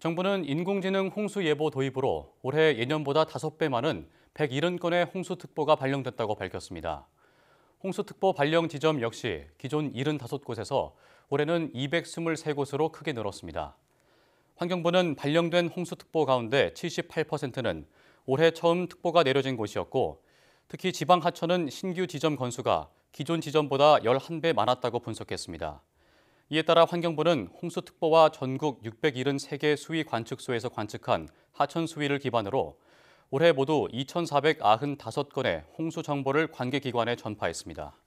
정부는 인공지능 홍수 예보 도입으로 올해 예년보다 5배 많은 170건의 홍수특보가 발령됐다고 밝혔습니다. 홍수특보 발령 지점 역시 기존 75곳에서 올해는 223곳으로 크게 늘었습니다. 환경부는 발령된 홍수특보 가운데 78%는 올해 처음 특보가 내려진 곳이었고 특히 지방 하천은 신규 지점 건수가 기존 지점보다 11배 많았다고 분석했습니다. 이에 따라 환경부는 홍수특보와 전국 673개 수위 관측소에서 관측한 하천 수위를 기반으로 올해 모두 2,495건의 홍수 정보를 관계기관에 전파했습니다.